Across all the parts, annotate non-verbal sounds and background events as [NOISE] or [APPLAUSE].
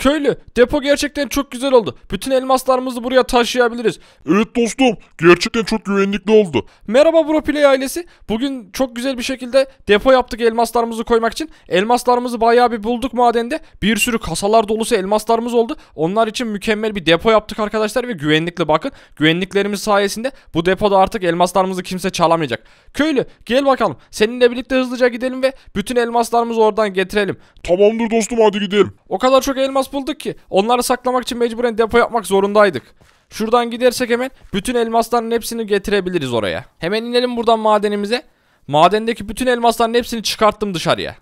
Köylü depo gerçekten çok güzel oldu. Bütün elmaslarımızı buraya taşıyabiliriz. Evet dostum gerçekten çok güvenlikli oldu. Merhaba Broplay ailesi. Bugün çok güzel bir şekilde depo yaptık elmaslarımızı koymak için. Elmaslarımızı bayağı bir bulduk madende. Bir sürü kasalar dolusu elmaslarımız oldu. Onlar için mükemmel bir depo yaptık arkadaşlar ve güvenlikli bakın. Güvenliklerimiz sayesinde bu depoda artık elmaslarımızı kimse çalamayacak. Köylü gel bakalım seninle birlikte hızlıca gidelim ve bütün elmaslarımızı oradan getirelim. Tamamdır dostum hadi gidelim. O kadar çok elmas bulduk ki. Onları saklamak için mecburen depo yapmak zorundaydık. Şuradan gidersek hemen bütün elmasların hepsini getirebiliriz oraya. Hemen inelim buradan madenimize. Madendeki bütün elmasların hepsini çıkarttım dışarıya.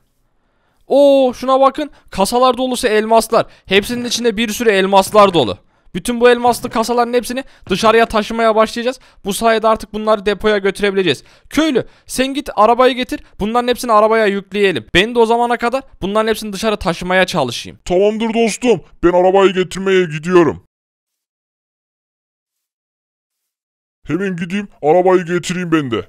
Oo şuna bakın. Kasalar dolusu elmaslar. Hepsinin içinde bir sürü elmaslar dolu. Bütün bu elmaslı kasaların hepsini dışarıya taşımaya başlayacağız. Bu sayede artık bunları depoya götürebileceğiz. Köylü sen git arabayı getir. Bunların hepsini arabaya yükleyelim. Ben de o zamana kadar bunların hepsini dışarı taşımaya çalışayım. Tamamdır dostum. Ben arabayı getirmeye gidiyorum. Hemen gideyim arabayı getireyim ben de.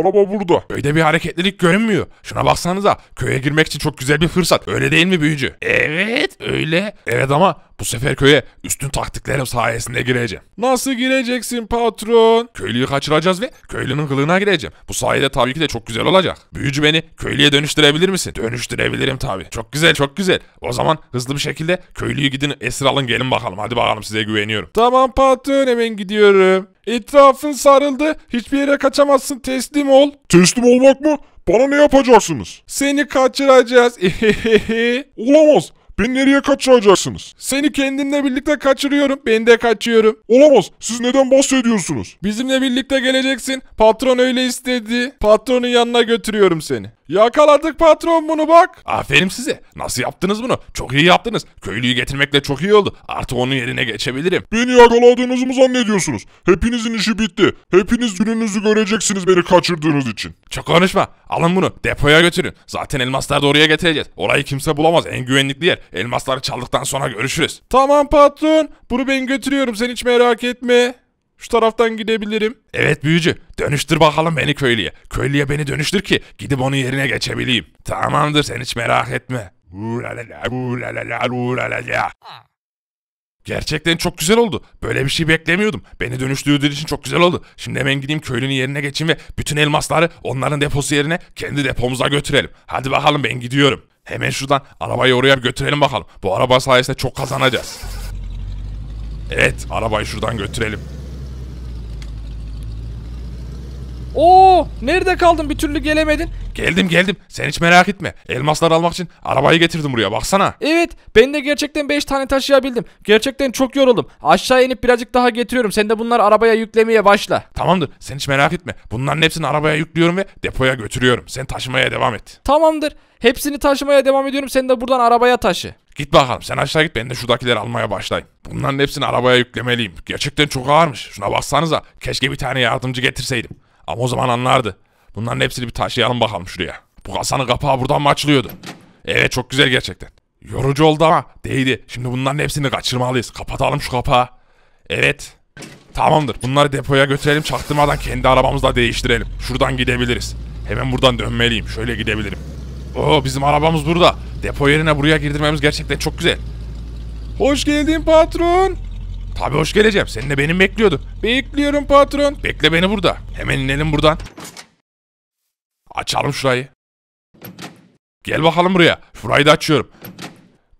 Araba burada. Köyde bir hareketlilik görünmüyor. Şuna baksanıza. Köye girmek için çok güzel bir fırsat. Öyle değil mi büyücü? Evet öyle. Evet ama bu sefer köye üstün taktiklerim sayesinde gireceğim. Nasıl gireceksin patron? Köylüyü kaçıracağız ve köylünün kılığına gireceğim. Bu sayede tabii ki de çok güzel olacak. Büyücü beni köylüye dönüştürebilir misin? Dönüştürebilirim tabii. Çok güzel çok güzel. O zaman hızlı bir şekilde köylüyü gidin esir alın gelin bakalım. Hadi bakalım size güveniyorum. Tamam patron hemen gidiyorum. Etrafın sarıldı. Hiçbir yere kaçamazsın. Teslim ol. Teslim olmak mı? Bana ne yapacaksınız? Seni kaçıracağız. [LAUGHS] Olamaz. Beni nereye kaçıracaksınız? Seni kendimle birlikte kaçırıyorum. Beni de kaçıyorum. Olamaz. Siz neden bahsediyorsunuz? Bizimle birlikte geleceksin. Patron öyle istedi. Patronun yanına götürüyorum seni. Yakaladık patron bunu bak. Aferin size. Nasıl yaptınız bunu? Çok iyi yaptınız. Köylüyü getirmekle çok iyi oldu. Artık onun yerine geçebilirim. Beni yakaladığınızı mı zannediyorsunuz? Hepinizin işi bitti. Hepiniz gününüzü göreceksiniz beni kaçırdığınız için. Çok konuşma. Alın bunu. Depoya götürün. Zaten elmasları da oraya getireceğiz. Orayı kimse bulamaz. En güvenlikli yer. Elmasları çaldıktan sonra görüşürüz. Tamam patron. Bunu ben götürüyorum. Sen hiç merak etme. Şu taraftan gidebilirim. Evet büyücü dönüştür bakalım beni köylüye. Köylüye beni dönüştür ki gidip onun yerine geçebileyim. Tamamdır sen hiç merak etme. Gerçekten çok güzel oldu. Böyle bir şey beklemiyordum. Beni dönüştürdüğün için çok güzel oldu. Şimdi hemen gideyim köylünün yerine geçeyim ve bütün elmasları onların deposu yerine kendi depomuza götürelim. Hadi bakalım ben gidiyorum. Hemen şuradan arabayı oraya götürelim bakalım. Bu araba sayesinde çok kazanacağız. Evet, arabayı şuradan götürelim. Oo, nerede kaldın bir türlü gelemedin? Geldim geldim. Sen hiç merak etme. Elmaslar almak için arabayı getirdim buraya baksana. Evet ben de gerçekten 5 tane taşıyabildim. Gerçekten çok yoruldum. Aşağı inip birazcık daha getiriyorum. Sen de bunları arabaya yüklemeye başla. Tamamdır sen hiç merak etme. Bunların hepsini arabaya yüklüyorum ve depoya götürüyorum. Sen taşımaya devam et. Tamamdır. Hepsini taşımaya devam ediyorum. Sen de buradan arabaya taşı. Git bakalım sen aşağı git ben de şuradakileri almaya başlayayım. Bunların hepsini arabaya yüklemeliyim. Gerçekten çok ağırmış. Şuna baksanıza. Keşke bir tane yardımcı getirseydim. Ama o zaman anlardı. Bunların hepsini bir taşıyalım bakalım şuraya. Bu kasanın kapağı buradan mı açılıyordu? Evet çok güzel gerçekten. Yorucu oldu ama değdi. Şimdi bunların hepsini kaçırmalıyız. Kapatalım şu kapağı. Evet. Tamamdır. Bunları depoya götürelim. Çaktırmadan kendi arabamızla değiştirelim. Şuradan gidebiliriz. Hemen buradan dönmeliyim. Şöyle gidebilirim. Oo bizim arabamız burada. Depo yerine buraya girdirmemiz gerçekten çok güzel. Hoş geldin patron. Tabii hoş geleceğim. Seninle benim bekliyordu. Bekliyorum patron. Bekle beni burada. Hemen inelim buradan. Açalım şurayı. Gel bakalım buraya. Şurayı da açıyorum.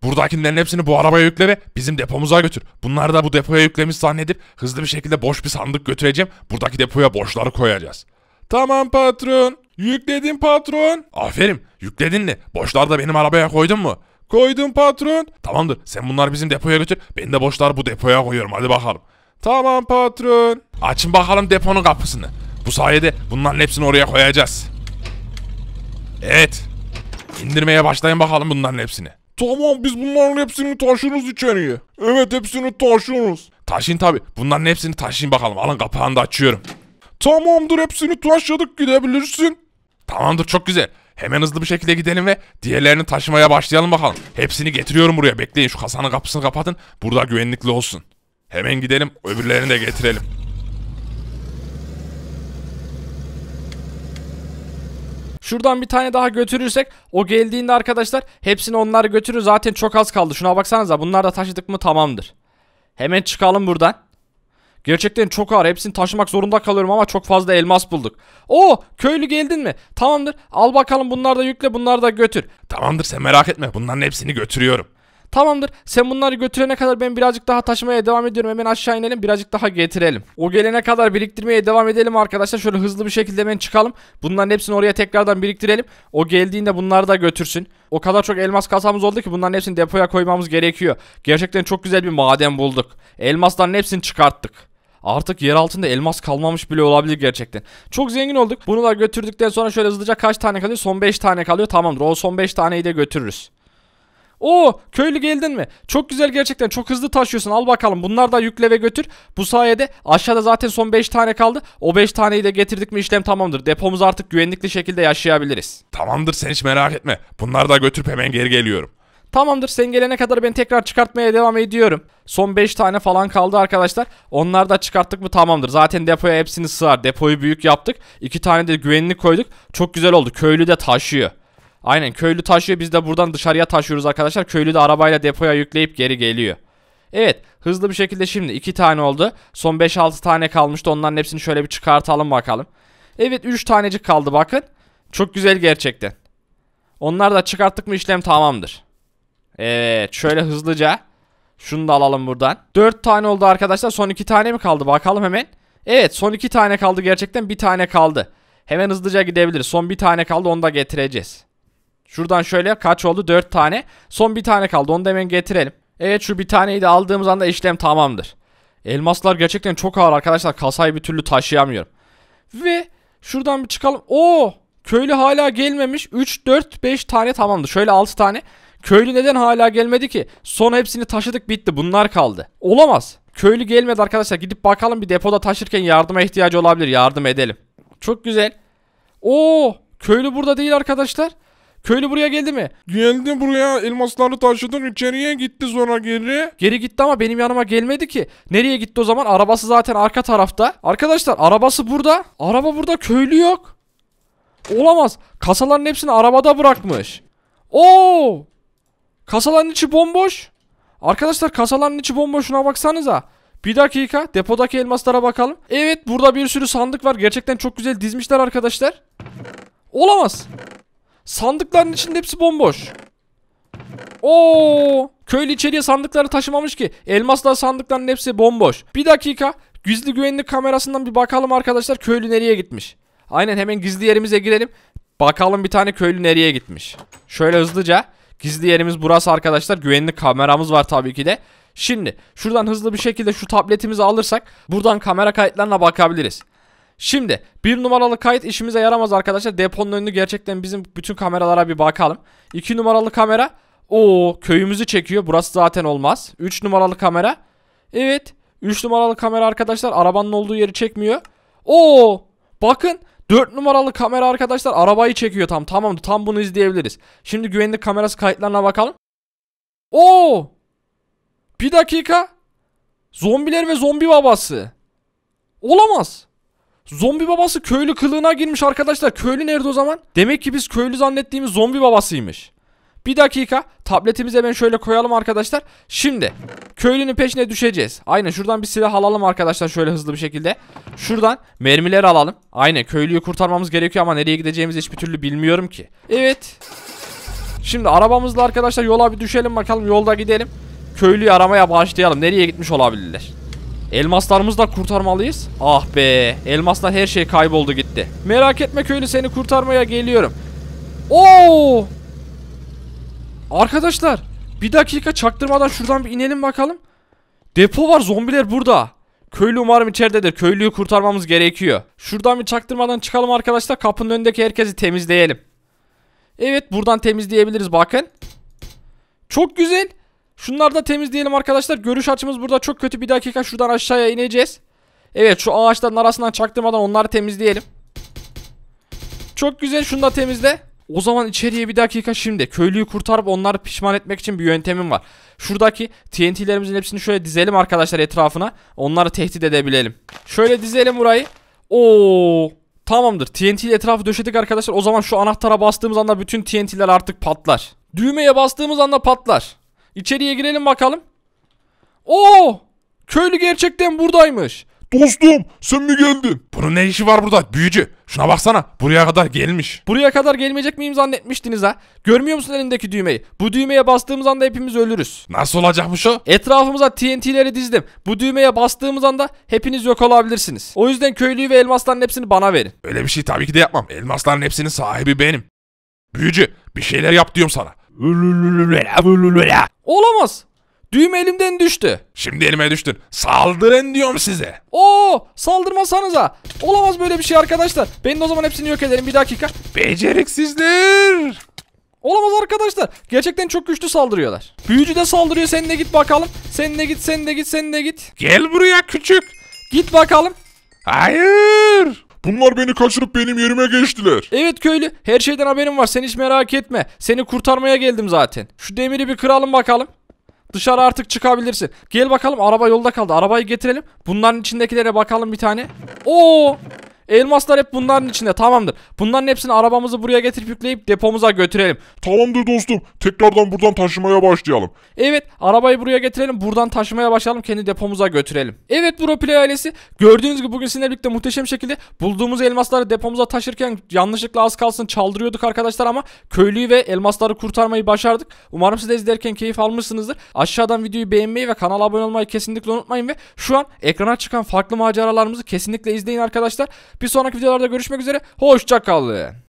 Buradakilerin hepsini bu arabaya yükle ve bizim depomuza götür. Bunları da bu depoya yüklemiş zannedip hızlı bir şekilde boş bir sandık götüreceğim. Buradaki depoya boşları koyacağız. Tamam patron. Yükledin patron. Aferin. Yükledin mi? Boşları da benim arabaya koydun mu? Koydum patron. Tamamdır sen bunlar bizim depoya götür. Ben de boşlar bu depoya koyuyorum hadi bakalım. Tamam patron. Açın bakalım deponun kapısını. Bu sayede bunların hepsini oraya koyacağız. Evet. İndirmeye başlayın bakalım bunların hepsini. Tamam biz bunların hepsini taşıyoruz içeriye. Evet hepsini taşıyoruz. Taşın tabi. Bunların hepsini taşıyın bakalım. Alın kapağını da açıyorum. Tamamdır hepsini taşladık gidebilirsin. Tamamdır çok güzel. Hemen hızlı bir şekilde gidelim ve diğerlerini taşımaya başlayalım bakalım. Hepsini getiriyorum buraya. Bekleyin şu kasanın kapısını kapatın. Burada güvenlikli olsun. Hemen gidelim öbürlerini de getirelim. Şuradan bir tane daha götürürsek o geldiğinde arkadaşlar hepsini onlar götürür. Zaten çok az kaldı. Şuna baksanıza bunlar da taşıdık mı tamamdır. Hemen çıkalım buradan. Gerçekten çok ağır. Hepsini taşımak zorunda kalıyorum ama çok fazla elmas bulduk. Oo köylü geldin mi? Tamamdır. Al bakalım bunları da yükle bunları da götür. Tamamdır sen merak etme bunların hepsini götürüyorum. Tamamdır sen bunları götürene kadar ben birazcık daha taşımaya devam ediyorum. Hemen aşağı inelim birazcık daha getirelim. O gelene kadar biriktirmeye devam edelim arkadaşlar. Şöyle hızlı bir şekilde hemen çıkalım. Bunların hepsini oraya tekrardan biriktirelim. O geldiğinde bunları da götürsün. O kadar çok elmas kasamız oldu ki bunların hepsini depoya koymamız gerekiyor. Gerçekten çok güzel bir maden bulduk. Elmasların hepsini çıkarttık. Artık yer altında elmas kalmamış bile olabilir gerçekten. Çok zengin olduk. Bunu da götürdükten sonra şöyle hızlıca kaç tane kalıyor? Son 5 tane kalıyor. Tamamdır. O son 5 taneyi de götürürüz. O köylü geldin mi? Çok güzel gerçekten çok hızlı taşıyorsun al bakalım bunlar da yükle ve götür. Bu sayede aşağıda zaten son 5 tane kaldı. O 5 taneyi de getirdik mi işlem tamamdır. Depomuz artık güvenlikli şekilde yaşayabiliriz. Tamamdır sen hiç merak etme. Bunları da götürüp hemen geri geliyorum. Tamamdır sen gelene kadar ben tekrar çıkartmaya devam ediyorum. Son 5 tane falan kaldı arkadaşlar. Onları da çıkarttık mı tamamdır. Zaten depoya hepsini sığar. Depoyu büyük yaptık. 2 tane de güvenli koyduk. Çok güzel oldu. Köylü de taşıyor. Aynen köylü taşıyor. Biz de buradan dışarıya taşıyoruz arkadaşlar. Köylü de arabayla depoya yükleyip geri geliyor. Evet hızlı bir şekilde şimdi 2 tane oldu. Son 5-6 tane kalmıştı. Onların hepsini şöyle bir çıkartalım bakalım. Evet 3 tanecik kaldı bakın. Çok güzel gerçekten. Onlar da çıkarttık mı işlem tamamdır. Evet şöyle hızlıca. Şunu da alalım buradan. 4 tane oldu arkadaşlar. Son 2 tane mi kaldı? Bakalım hemen. Evet son 2 tane kaldı gerçekten. 1 tane kaldı. Hemen hızlıca gidebiliriz. Son 1 tane kaldı. Onu da getireceğiz. Şuradan şöyle kaç oldu? 4 tane. Son 1 tane kaldı. Onu da hemen getirelim. Evet şu bir taneyi de aldığımız anda işlem tamamdır. Elmaslar gerçekten çok ağır arkadaşlar. Kasayı bir türlü taşıyamıyorum. Ve şuradan bir çıkalım. Oo! Köylü hala gelmemiş. 3, 4, 5 tane tamamdır. Şöyle 6 tane. Köylü neden hala gelmedi ki? Son hepsini taşıdık bitti bunlar kaldı. Olamaz. Köylü gelmedi arkadaşlar. Gidip bakalım bir depoda taşırken yardıma ihtiyacı olabilir. Yardım edelim. Çok güzel. Oo, köylü burada değil arkadaşlar. Köylü buraya geldi mi? Geldi buraya elmasları taşıdık içeriye gitti sonra geri. Geri gitti ama benim yanıma gelmedi ki. Nereye gitti o zaman? Arabası zaten arka tarafta. Arkadaşlar arabası burada. Araba burada köylü yok. Olamaz. Kasaların hepsini arabada bırakmış. Oo! Kasaların içi bomboş. Arkadaşlar kasaların içi bomboş şuna baksanıza. Bir dakika depodaki elmaslara bakalım. Evet burada bir sürü sandık var. Gerçekten çok güzel dizmişler arkadaşlar. Olamaz. Sandıkların içinde hepsi bomboş. Oo, köylü içeriye sandıkları taşımamış ki. Elmaslar sandıkların hepsi bomboş. Bir dakika gizli güvenlik kamerasından bir bakalım arkadaşlar köylü nereye gitmiş. Aynen hemen gizli yerimize girelim. Bakalım bir tane köylü nereye gitmiş. Şöyle hızlıca. Gizli yerimiz burası arkadaşlar. Güvenli kameramız var tabii ki de. Şimdi şuradan hızlı bir şekilde şu tabletimizi alırsak buradan kamera kayıtlarına bakabiliriz. Şimdi bir numaralı kayıt işimize yaramaz arkadaşlar. Deponun önünü gerçekten bizim bütün kameralara bir bakalım. İki numaralı kamera. o köyümüzü çekiyor. Burası zaten olmaz. Üç numaralı kamera. Evet. Üç numaralı kamera arkadaşlar arabanın olduğu yeri çekmiyor. Oo bakın 4 numaralı kamera arkadaşlar arabayı çekiyor tam. Tamam tam bunu izleyebiliriz. Şimdi güvenlik kamerası kayıtlarına bakalım. Oo! Bir dakika. Zombiler ve zombi babası. Olamaz. Zombi babası köylü kılığına girmiş arkadaşlar. Köylü nerede o zaman? Demek ki biz köylü zannettiğimiz zombi babasıymış. Bir dakika. Tabletimizi hemen şöyle koyalım arkadaşlar. Şimdi köylünün peşine düşeceğiz. Aynen şuradan bir silah alalım arkadaşlar şöyle hızlı bir şekilde. Şuradan mermiler alalım. Aynen köylüyü kurtarmamız gerekiyor ama nereye gideceğimizi hiçbir türlü bilmiyorum ki. Evet. Şimdi arabamızla arkadaşlar yola bir düşelim bakalım yolda gidelim. Köylüyü aramaya başlayalım. Nereye gitmiş olabilirler? Elmaslarımızı da kurtarmalıyız. Ah be. Elmaslar her şey kayboldu gitti. Merak etme köylü seni kurtarmaya geliyorum. Oo! Arkadaşlar bir dakika çaktırmadan şuradan bir inelim bakalım. Depo var zombiler burada. Köylü umarım içeridedir. Köylüyü kurtarmamız gerekiyor. Şuradan bir çaktırmadan çıkalım arkadaşlar. Kapının önündeki herkesi temizleyelim. Evet buradan temizleyebiliriz bakın. Çok güzel. Şunları da temizleyelim arkadaşlar. Görüş açımız burada çok kötü. Bir dakika şuradan aşağıya ineceğiz. Evet şu ağaçların arasından çaktırmadan onları temizleyelim. Çok güzel şunu da temizle. O zaman içeriye bir dakika şimdi köylüyü kurtarıp onları pişman etmek için bir yöntemim var. Şuradaki TNT'lerimizin hepsini şöyle dizelim arkadaşlar etrafına. Onları tehdit edebilelim. Şöyle dizelim burayı. Oo. Tamamdır. TNT ile etrafı döşedik arkadaşlar. O zaman şu anahtara bastığımız anda bütün TNT'ler artık patlar. Düğmeye bastığımız anda patlar. İçeriye girelim bakalım. Oo! Köylü gerçekten buradaymış. Dostum sen mi geldin? Bunun ne işi var burada büyücü? Şuna baksana buraya kadar gelmiş. Buraya kadar gelmeyecek miyim zannetmiştiniz ha? Görmüyor musun elindeki düğmeyi? Bu düğmeye bastığımız anda hepimiz ölürüz. Nasıl olacakmış o? Etrafımıza TNT'leri dizdim. Bu düğmeye bastığımız anda hepiniz yok olabilirsiniz. O yüzden köylüyü ve elmasların hepsini bana verin. Öyle bir şey tabii ki de yapmam. Elmasların hepsinin sahibi benim. Büyücü bir şeyler yap diyorum sana. Olamaz. Düğüm elimden düştü. Şimdi elime düştün. Saldırın diyorum size. Oo saldırmasanıza. Olamaz böyle bir şey arkadaşlar. Ben de o zaman hepsini yok ederim bir dakika. Beceriksizler. Olamaz arkadaşlar. Gerçekten çok güçlü saldırıyorlar. Büyücü de saldırıyor. Sen de git bakalım. Sen de git, sen de git, sen de git. Gel buraya küçük. Git bakalım. Hayır. Bunlar beni kaçırıp benim yerime geçtiler. Evet köylü her şeyden haberim var sen hiç merak etme. Seni kurtarmaya geldim zaten. Şu demiri bir kıralım bakalım. Dışarı artık çıkabilirsin. Gel bakalım araba yolda kaldı. Arabayı getirelim. Bunların içindekilere bakalım bir tane. Oo! Elmaslar hep bunların içinde tamamdır. Bunların hepsini arabamızı buraya getirip yükleyip depomuza götürelim. Tamamdır dostum. Tekrardan buradan taşımaya başlayalım. Evet arabayı buraya getirelim buradan taşımaya başlayalım kendi depomuza götürelim. Evet Bro Play ailesi gördüğünüz gibi bugün sizinle birlikte muhteşem şekilde bulduğumuz elmasları depomuza taşırken yanlışlıkla az kalsın çaldırıyorduk arkadaşlar ama köylüyü ve elmasları kurtarmayı başardık. Umarım siz de izlerken keyif almışsınızdır. Aşağıdan videoyu beğenmeyi ve kanala abone olmayı kesinlikle unutmayın ve şu an ekrana çıkan farklı maceralarımızı kesinlikle izleyin arkadaşlar. Bir sonraki videolarda görüşmek üzere. Hoşçakalın.